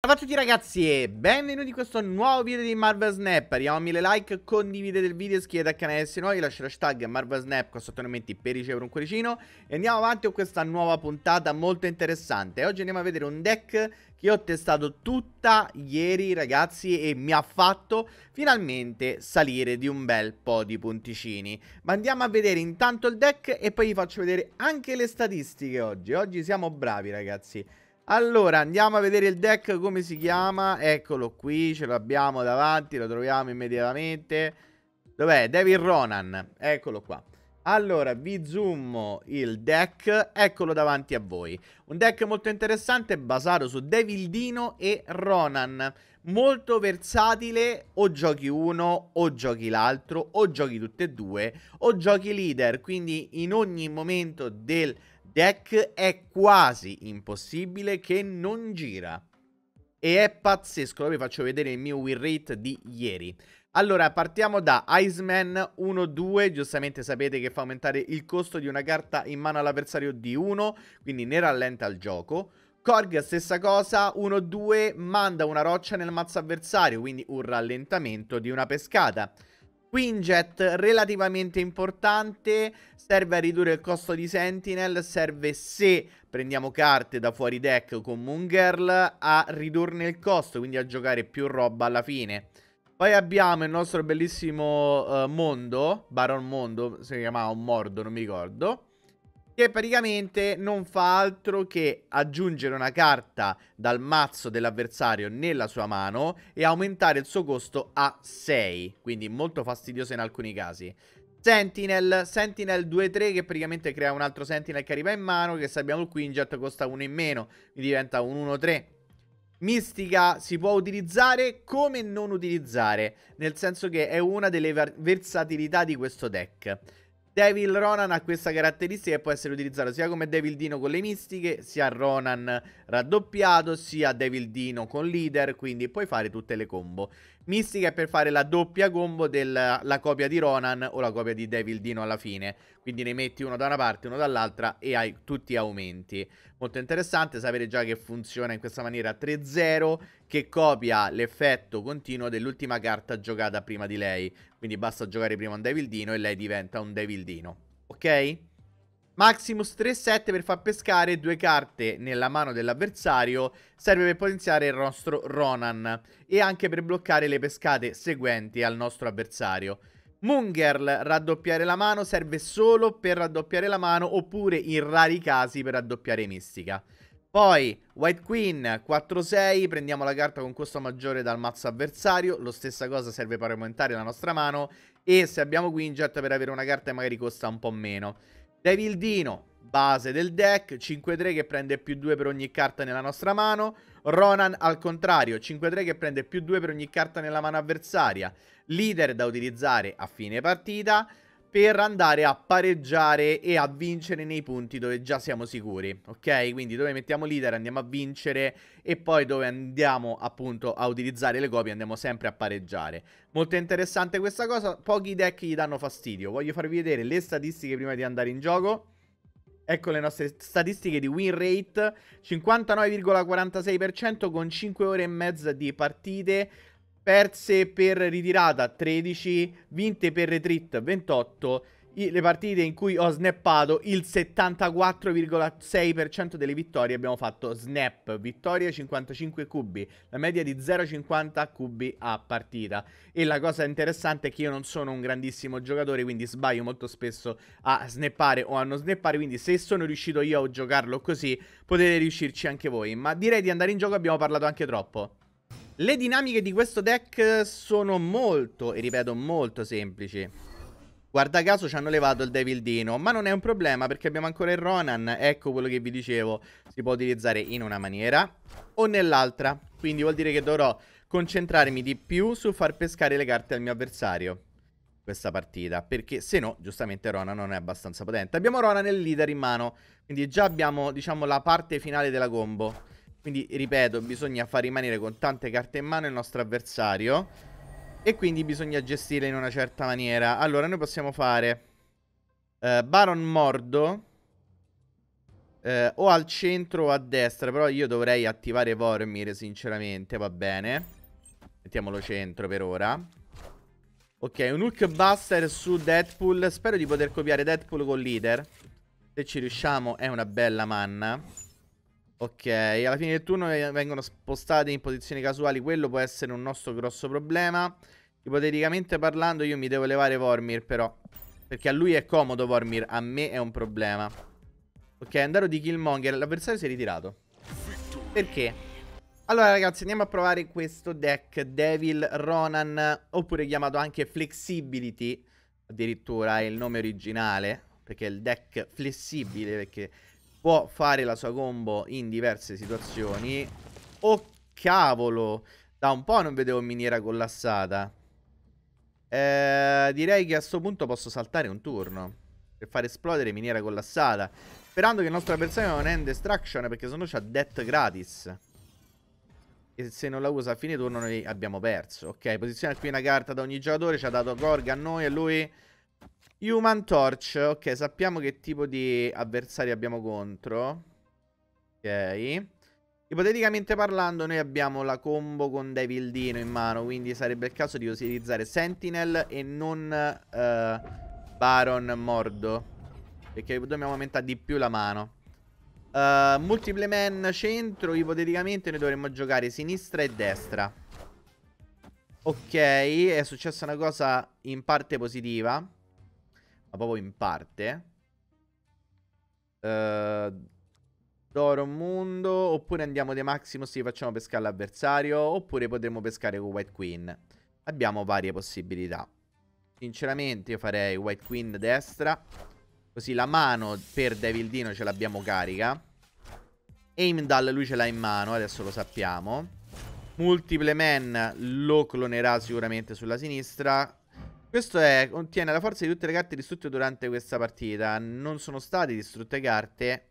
Ciao a tutti ragazzi e benvenuti in questo nuovo video di Marvel Snap Arriviamo a mille like, condividete il video, iscrivetevi al canale se no Lasciate hashtag Marvel Snap qua sotto nei commenti per ricevere un cuoricino E andiamo avanti con questa nuova puntata molto interessante Oggi andiamo a vedere un deck che ho testato tutta ieri ragazzi E mi ha fatto finalmente salire di un bel po' di punticini Ma andiamo a vedere intanto il deck e poi vi faccio vedere anche le statistiche oggi Oggi siamo bravi ragazzi allora, andiamo a vedere il deck come si chiama. Eccolo qui, ce l'abbiamo davanti, lo troviamo immediatamente. Dov'è? David Ronan. Eccolo qua. Allora, vi zoom il deck, eccolo davanti a voi. Un deck molto interessante basato su David Dino e Ronan. Molto versatile, o giochi uno, o giochi l'altro, o giochi tutte e due, o giochi leader. Quindi in ogni momento del deck è quasi impossibile che non gira. E è pazzesco, ora vi faccio vedere il mio win rate di ieri. Allora, partiamo da Iceman 1-2, giustamente sapete che fa aumentare il costo di una carta in mano all'avversario di 1, quindi ne rallenta il gioco. Korg stessa cosa, 1-2 manda una roccia nel mazzo avversario, quindi un rallentamento di una pescata. Quinjet relativamente importante, serve a ridurre il costo di Sentinel, serve se prendiamo carte da fuori deck con Moon Girl a ridurne il costo, quindi a giocare più roba alla fine. Poi abbiamo il nostro bellissimo uh, Mondo, Baron Mondo, si chiamava un Mordo, non mi ricordo che praticamente non fa altro che aggiungere una carta dal mazzo dell'avversario nella sua mano e aumentare il suo costo a 6, quindi molto fastidiosa in alcuni casi. Sentinel, Sentinel 2-3 che praticamente crea un altro Sentinel che arriva in mano, che se abbiamo il Quinjet costa 1 in meno, quindi diventa un 1-3. Mistica si può utilizzare come non utilizzare, nel senso che è una delle versatilità di questo deck. Devil Ronan ha questa caratteristica e può essere utilizzato sia come Devil Dino con le mistiche, sia Ronan raddoppiato, sia Devil Dino con leader, quindi puoi fare tutte le combo. Mistica è per fare la doppia combo della copia di Ronan o la copia di Devil Dino alla fine. Quindi ne metti uno da una parte, uno dall'altra e hai tutti aumenti. Molto interessante sapere già che funziona in questa maniera 3-0 che copia l'effetto continuo dell'ultima carta giocata prima di lei. Quindi basta giocare prima un Devil Dino e lei diventa un Devil Dino. Ok? Maximus 3-7 per far pescare due carte nella mano dell'avversario serve per potenziare il nostro Ronan e anche per bloccare le pescate seguenti al nostro avversario. Mungirl raddoppiare la mano serve solo per raddoppiare la mano oppure in rari casi per raddoppiare Mistica. Poi White Queen 4-6, prendiamo la carta con costo maggiore dal mazzo avversario, lo stessa cosa serve per aumentare la nostra mano e se abbiamo Quinjet per avere una carta che magari costa un po' meno. Devil Dino, base del deck, 5-3 che prende più 2 per ogni carta nella nostra mano. Ronan al contrario, 5-3 che prende più 2 per ogni carta nella mano avversaria. Leader da utilizzare a fine partita per andare a pareggiare e a vincere nei punti dove già siamo sicuri, ok? Quindi dove mettiamo leader andiamo a vincere e poi dove andiamo appunto a utilizzare le copie andiamo sempre a pareggiare. Molto interessante questa cosa, pochi deck gli danno fastidio, voglio farvi vedere le statistiche prima di andare in gioco. Ecco le nostre statistiche di win rate, 59,46% con 5 ore e mezza di partite, perse per ritirata 13, vinte per retreat 28, i, le partite in cui ho snappato il 74,6% delle vittorie abbiamo fatto snap, vittoria 55 cubi, la media di 0,50 cubi a partita e la cosa interessante è che io non sono un grandissimo giocatore quindi sbaglio molto spesso a snappare o a non snappare quindi se sono riuscito io a giocarlo così potete riuscirci anche voi ma direi di andare in gioco abbiamo parlato anche troppo le dinamiche di questo deck sono molto, e ripeto, molto semplici. Guarda caso ci hanno levato il Devil Dino, ma non è un problema perché abbiamo ancora il Ronan, ecco quello che vi dicevo, si può utilizzare in una maniera o nell'altra, quindi vuol dire che dovrò concentrarmi di più su far pescare le carte al mio avversario questa partita, perché se no giustamente Ronan non è abbastanza potente. Abbiamo Ronan e il leader in mano, quindi già abbiamo diciamo la parte finale della combo. Quindi, ripeto, bisogna far rimanere con tante carte in mano il nostro avversario. E quindi bisogna gestire in una certa maniera. Allora, noi possiamo fare uh, Baron Mordo. Uh, o al centro o a destra. Però io dovrei attivare Vormir, sinceramente. Va bene. Mettiamolo centro per ora. Ok, un Hulk Buster su Deadpool. Spero di poter copiare Deadpool con Leader. Se ci riusciamo è una bella manna. Ok, alla fine del turno vengono spostate in posizioni casuali, quello può essere un nostro grosso problema. Ipoteticamente parlando io mi devo levare Vormir però, perché a lui è comodo Vormir, a me è un problema. Ok, andare di Killmonger, l'avversario si è ritirato. Perché? Allora ragazzi andiamo a provare questo deck Devil Ronan, oppure chiamato anche Flexibility, addirittura è il nome originale, perché è il deck flessibile, perché può fare la sua combo in diverse situazioni. Oh cavolo, da un po' non vedevo miniera collassata. Eh, direi che a questo punto posso saltare un turno per far esplodere miniera collassata. Sperando che il nostro avversario non è in destruction perché sennò c'ha death gratis. E se non la usa a fine turno noi abbiamo perso. Ok, posiziona qui una carta da ogni giocatore. Ci ha dato Gorg a noi e lui Human Torch, ok, sappiamo che tipo di avversari abbiamo contro. Ok. Ipoteticamente parlando, noi abbiamo la combo con Devil Dino in mano, quindi sarebbe il caso di utilizzare Sentinel e non uh, Baron Mordo, perché dobbiamo aumentare di più la mano. Uh, multiple man centro, ipoteticamente noi dovremmo giocare sinistra e destra. Ok, è successa una cosa in parte positiva ma proprio in parte. Uh, d'oro mondo, oppure andiamo de maximo se facciamo pescare l'avversario, oppure potremmo pescare con White Queen. Abbiamo varie possibilità. Sinceramente io farei White Queen destra, così la mano per Devil Dino ce l'abbiamo carica. Aimdall lui ce l'ha in mano, adesso lo sappiamo. Multiple Man lo clonerà sicuramente sulla sinistra. Questo è, contiene la forza di tutte le carte distrutte durante questa partita. Non sono state distrutte carte.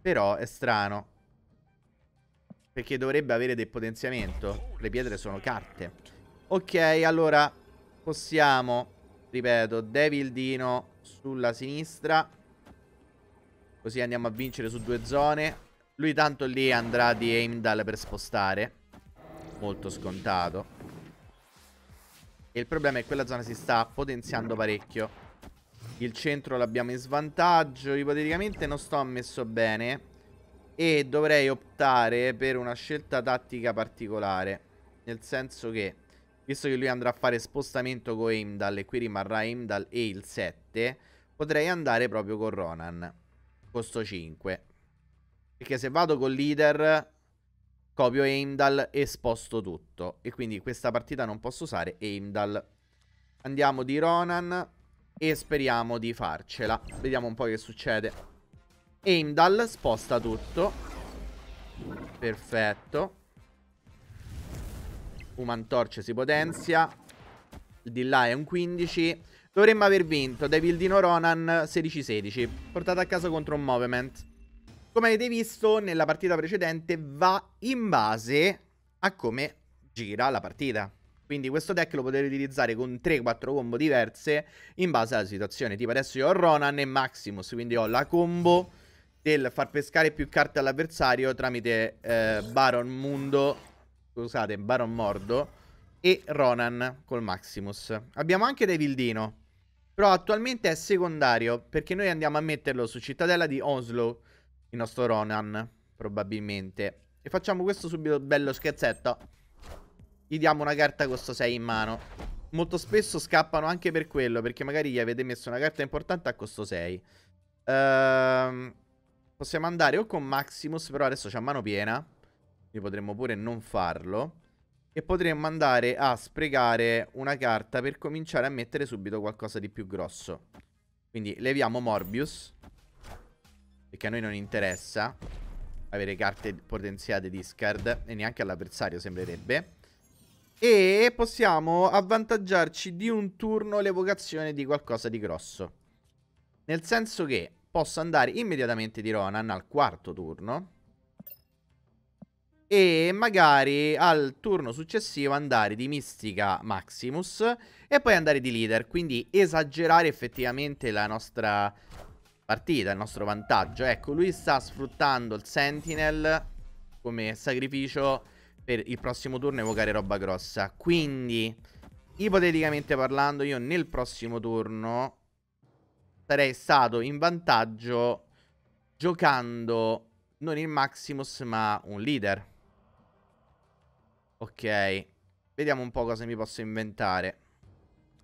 Però è strano. Perché dovrebbe avere del potenziamento. Le pietre sono carte. Ok, allora possiamo, ripeto, Devil Dino sulla sinistra. Così andiamo a vincere su due zone. Lui tanto lì andrà di Heimdall per spostare. Molto scontato. E il problema è che quella zona si sta potenziando parecchio. Il centro l'abbiamo in svantaggio. Ipoteticamente non sto messo bene. E dovrei optare per una scelta tattica particolare. Nel senso che, visto che lui andrà a fare spostamento con Heimdall e qui rimarrà Heimdall e il 7, potrei andare proprio con Ronan. Costo 5. Perché se vado con leader copio Heimdall e sposto tutto. E quindi questa partita non posso usare Heimdall. Andiamo di Ronan e speriamo di farcela. Vediamo un po' che succede. Heimdall sposta tutto. Perfetto. Human Torch si potenzia. Il di là è un 15. Dovremmo aver vinto. Devil Dino Ronan 16-16. Portata a casa contro un Movement come avete visto nella partita precedente, va in base a come gira la partita. Quindi questo deck lo potete utilizzare con 3-4 combo diverse in base alla situazione. Tipo adesso io ho Ronan e Maximus, quindi ho la combo del far pescare più carte all'avversario tramite eh, Baron Mundo, scusate, Baron Mordo e Ronan col Maximus. Abbiamo anche Devil Dino, però attualmente è secondario perché noi andiamo a metterlo su Cittadella di Onslow il nostro Ronan, probabilmente. E facciamo questo subito bello scherzetto. Gli diamo una carta costo 6 in mano. Molto spesso scappano anche per quello, perché magari gli avete messo una carta importante a costo 6. Ehm, possiamo andare o con Maximus, però adesso c'è a mano piena. Quindi potremmo pure non farlo. E potremmo andare a sprecare una carta per cominciare a mettere subito qualcosa di più grosso. Quindi leviamo Morbius. Perché a noi non interessa avere carte potenziate discard e neanche all'avversario sembrerebbe. E possiamo avvantaggiarci di un turno l'evocazione di qualcosa di grosso. Nel senso che posso andare immediatamente di Ronan al quarto turno e magari al turno successivo andare di Mistica Maximus e poi andare di Leader, quindi esagerare effettivamente la nostra partita, il nostro vantaggio. Ecco, lui sta sfruttando il Sentinel come sacrificio per il prossimo turno evocare roba grossa. Quindi, ipoteticamente parlando, io nel prossimo turno sarei stato in vantaggio giocando non il Maximus ma un leader. Ok, vediamo un po' cosa mi posso inventare.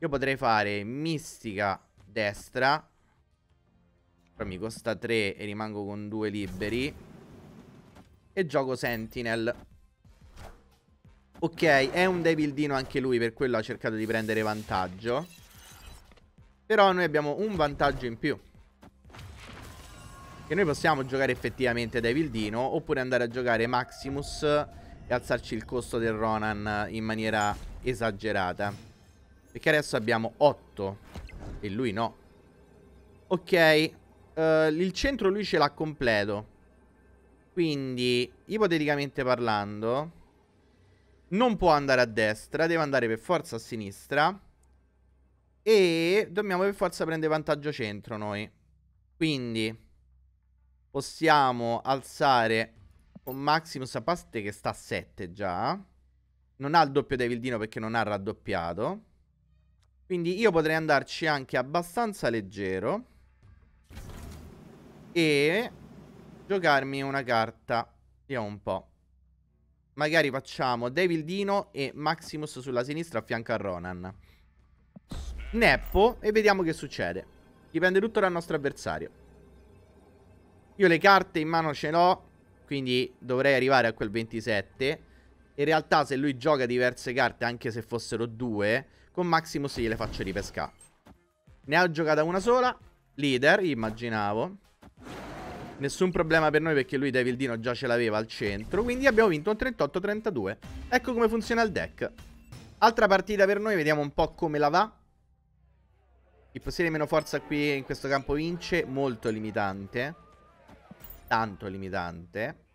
Io potrei fare mistica destra però mi costa 3 e rimango con 2 liberi. E gioco Sentinel. Ok, è un Devil Dino anche lui, per quello ha cercato di prendere vantaggio. Però noi abbiamo un vantaggio in più. Che noi possiamo giocare effettivamente Devil Dino, oppure andare a giocare Maximus e alzarci il costo del Ronan in maniera esagerata. Perché adesso abbiamo 8 e lui no. Ok, uh, il centro lui ce l'ha completo. Quindi, ipoteticamente parlando, non può andare a destra, deve andare per forza a sinistra. E dobbiamo per forza prendere vantaggio centro noi. Quindi possiamo alzare un Maximus a parte che sta a 7 già. Non ha il doppio Devil Dino perché non ha raddoppiato. Quindi io potrei andarci anche abbastanza leggero. E giocarmi una carta. Vediamo un po'. Magari facciamo Devil Dino e Maximus sulla sinistra a fianco a Ronan. Neppo e vediamo che succede. Dipende tutto dal nostro avversario. Io le carte in mano ce l'ho, quindi dovrei arrivare a quel 27. In realtà se lui gioca diverse carte, anche se fossero due, con Maximus gliele faccio ripescare. Ne ho giocata una sola, leader, immaginavo. Nessun problema per noi perché lui Devil Dino già ce l'aveva al centro. Quindi abbiamo vinto un 38-32. Ecco come funziona il deck. Altra partita per noi, vediamo un po' come la va. Il possiede meno forza qui in questo campo vince. Molto limitante. Tanto limitante.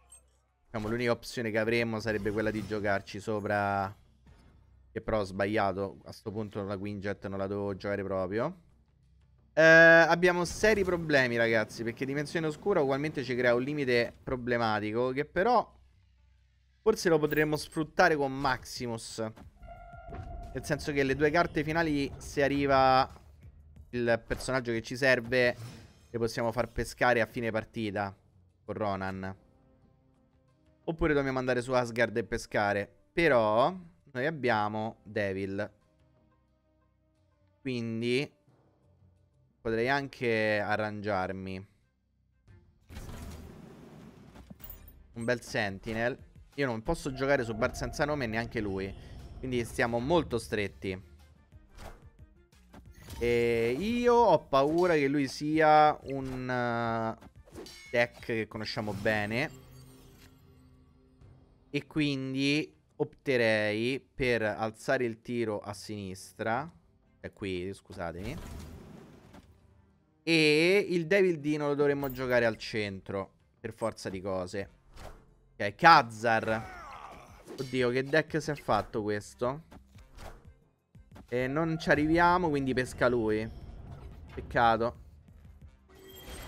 Diciamo, l'unica opzione che avremmo sarebbe quella di giocarci sopra... Che però ho sbagliato. A questo punto la Quinjet non la devo giocare proprio. Eh, abbiamo seri problemi, ragazzi, perché dimensione oscura ugualmente ci crea un limite problematico che però forse lo potremmo sfruttare con Maximus. Nel senso che le due carte finali, se arriva il personaggio che ci serve, le possiamo far pescare a fine partita con Ronan. Oppure dobbiamo andare su Asgard e pescare. Però noi abbiamo Devil. Quindi Potrei anche arrangiarmi. Un bel sentinel. Io non posso giocare su Bar senza nome e neanche lui. Quindi stiamo molto stretti. E io ho paura che lui sia un uh, eh, deck che conosciamo bene. E quindi opterei per alzare il tiro a sinistra. E qui, scusatemi. E il Devil Dino lo dovremmo giocare al centro, per forza di cose. Ok, Kazar. Oddio, che deck si è fatto questo? E non ci arriviamo, quindi pesca lui. Peccato.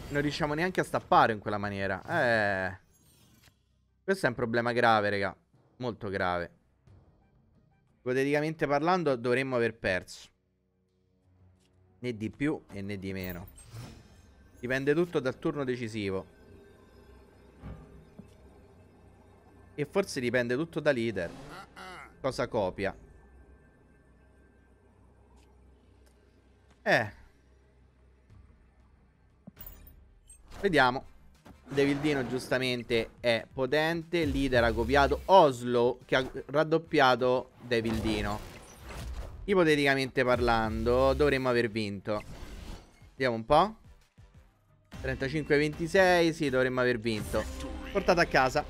Non riusciamo neanche a stappare in quella maniera. Eh. Questo è un problema grave, raga. Molto grave. Ipoteticamente parlando, dovremmo aver perso. Né di più e né di meno. Dipende tutto dal turno decisivo. E forse dipende tutto da leader. Cosa copia. Eh. Vediamo. Devildino giustamente è potente. Leader ha copiato Oslo che ha raddoppiato Devildino. Ipoteticamente parlando dovremmo aver vinto. Vediamo un po'. 35-26, sì, dovremmo aver vinto. Portato a casa.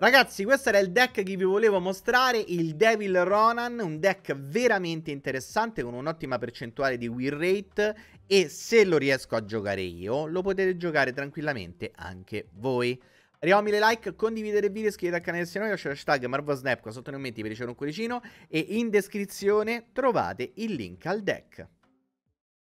Ragazzi, questo era il deck che vi volevo mostrare, il Devil Ronan, un deck veramente interessante con un'ottima percentuale di win rate e se lo riesco a giocare io, lo potete giocare tranquillamente anche voi. Arriviamo a mille like, condividere il video, iscrivetevi al canale se no, lasciate l'hashtag MarvoSnap qua sotto nei commenti per ricevere un cuoricino e in descrizione trovate il link al deck.